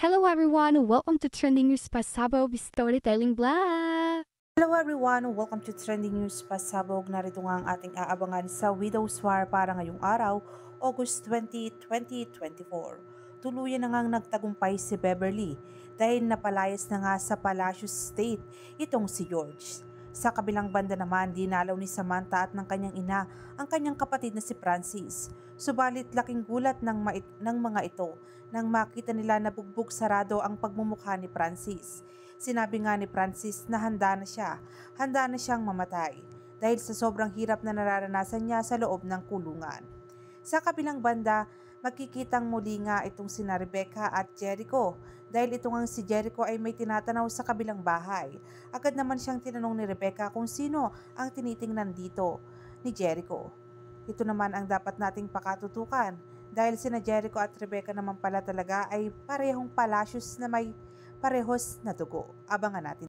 Hello everyone, welcome to Trending News Pasabog Storytelling Blog! Hello everyone, welcome to Trending News Pasabog. Narito nga ang ating aabangan sa Widow's War para ngayong araw, August 20, 2024. Tuluyan na ngang nagtagumpay si Beverly dahil napalayas na nga sa Palacios State itong si George. Sa kabilang banda naman, dinalaw ni Samantha at ng kanyang ina ang kanyang kapatid na si Francis. Subalit laking gulat ng, mait- ng mga ito nang makita nila na bugbog sarado ang pagmumukha ni Francis. Sinabi nga ni Francis na handa na siya, handa na siyang mamatay dahil sa sobrang hirap na nararanasan niya sa loob ng kulungan. Sa kabilang banda, makikitang muli nga itong sina Rebecca at Jericho dahil ito ngang si Jericho ay may tinatanaw sa kabilang bahay. Agad naman siyang tinanong ni Rebecca kung sino ang tinitingnan dito ni Jericho. Ito naman ang dapat nating pakatutukan dahil sina Jericho at Rebecca naman pala talaga ay parehong palasyos na may parehos na dugo. Abangan natin.